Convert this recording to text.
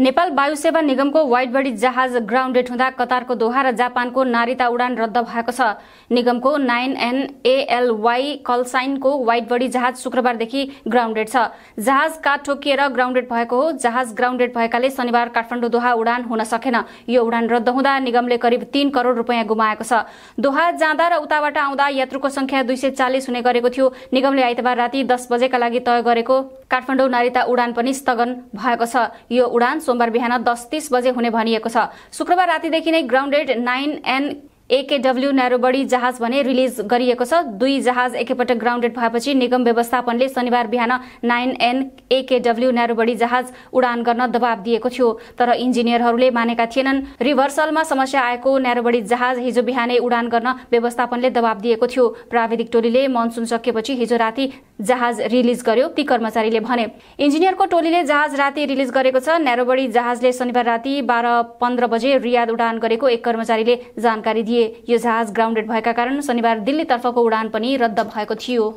नेपाल वायुसेवा निगमको white body जहाज ग्राउन्डेड हुँदा कतारको दोहा र जापानको नारिता उडान रद्द भएको छ निगमको नाइन एन एएलवाई कलसाइनको व्हाइट बडी जहाज शुक्रबारदेखि ग्राउन्डेड छ जहाज काठ ठोकिएर ग्राउन्डेड भएको हो जहाज ग्राउन्डेड भएकाले शनिबार काठमाडौँ दोहा उडान हुन सकेन यो उडान रद्द हुँदा निगमले करिब तीन करोड़ रूपियाँ गुमाएको छ दोहा जाँदा र उताबाट आउँदा यात्रुको संख्या दुई सय चालिस हुने गरेको थियो निगमले आइतबार राति दस बजेका लागि तय गरेको काठमाडौँ नरिता उडान पनि स्थगन भएको छ यो उडान सोमबार बिहान दस तीस बजे हुने भनिएको छ शुक्रबार रातिदेखि नै grounded nine N AKW narrowbody जहाज भने रिलिज गरिएको छ दुई जहाज एकैपटक ग्राउन्डेड भएपछि निगम व्यवस्थापनले शनिबार बिहान नाइन एन एकेडब्ल्यू न्यारोबडी जहाज उडान गर्न दबाब दिएको थियो तर इन्जिनियरहरूले मानेका थिएनन् रिभर्सलमा समस्या आएको न्यारोबडी जहाज हिजो बिहानै उडान गर्न व्यवस्थापनले दबाब दिएको थियो प्राविधिक टोलीले मनसुन सकिएपछि हिजो राति जहाज रिलिज गर्यो ती कर्मचारीले भने इन्जिनियरको टोलीले जहाज राति रिलिज गरेको छ न्यारोबडी जहाजले शनिबार राति बाह्र पन्ध्र बजे रियाद उडान गरेको एक कर्मचारीले जानकारी दिए थिए यो जहाज ग्राउन्डेड भएका कारण शनिबार दिल्लीतर्फको उडान पनि रद्द भएको थियो